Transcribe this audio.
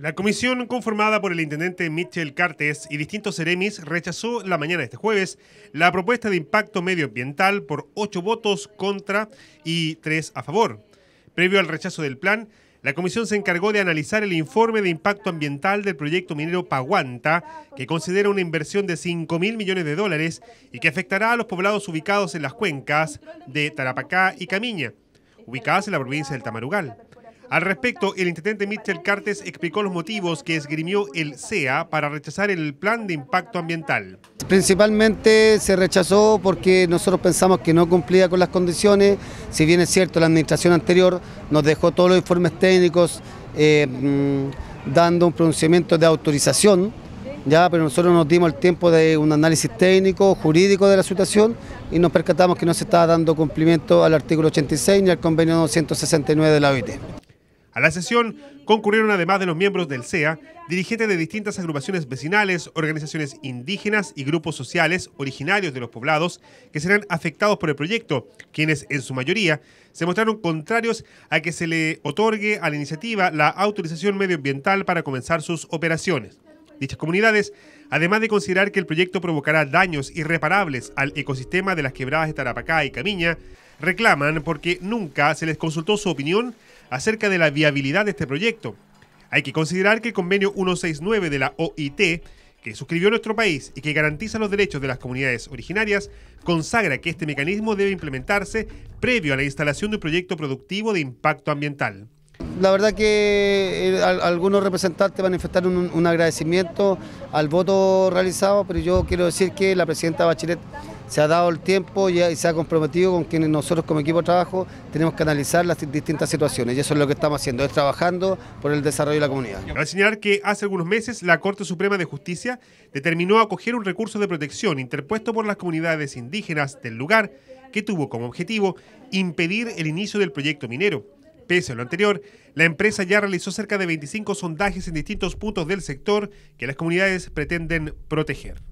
La comisión conformada por el intendente Mitchell Cartes y distintos eremis rechazó la mañana de este jueves la propuesta de impacto medioambiental por ocho votos contra y tres a favor. Previo al rechazo del plan, la comisión se encargó de analizar el informe de impacto ambiental del proyecto minero Paguanta, que considera una inversión de cinco mil millones de dólares y que afectará a los poblados ubicados en las cuencas de Tarapacá y Camiña, ubicadas en la provincia del Tamarugal. Al respecto, el intendente Mitchell Cartes explicó los motivos que esgrimió el CEA para rechazar el plan de impacto ambiental. Principalmente se rechazó porque nosotros pensamos que no cumplía con las condiciones, si bien es cierto la administración anterior nos dejó todos los informes técnicos eh, mm, dando un pronunciamiento de autorización, ya, pero nosotros nos dimos el tiempo de un análisis técnico, jurídico de la situación y nos percatamos que no se estaba dando cumplimiento al artículo 86 ni al convenio 269 de la OIT. A la sesión concurrieron además de los miembros del sea dirigentes de distintas agrupaciones vecinales, organizaciones indígenas y grupos sociales originarios de los poblados que serán afectados por el proyecto, quienes en su mayoría se mostraron contrarios a que se le otorgue a la iniciativa la autorización medioambiental para comenzar sus operaciones. Dichas comunidades, además de considerar que el proyecto provocará daños irreparables al ecosistema de las quebradas de Tarapacá y Camiña, reclaman porque nunca se les consultó su opinión acerca de la viabilidad de este proyecto. Hay que considerar que el convenio 169 de la OIT que suscribió nuestro país y que garantiza los derechos de las comunidades originarias, consagra que este mecanismo debe implementarse previo a la instalación de un proyecto productivo de impacto ambiental. La verdad que eh, algunos representantes manifestaron un agradecimiento al voto realizado, pero yo quiero decir que la presidenta Bachelet se ha dado el tiempo y se ha comprometido con quienes nosotros como equipo de trabajo tenemos que analizar las distintas situaciones y eso es lo que estamos haciendo, es trabajando por el desarrollo de la comunidad. Al señalar que hace algunos meses la Corte Suprema de Justicia determinó acoger un recurso de protección interpuesto por las comunidades indígenas del lugar que tuvo como objetivo impedir el inicio del proyecto minero. Pese a lo anterior, la empresa ya realizó cerca de 25 sondajes en distintos puntos del sector que las comunidades pretenden proteger.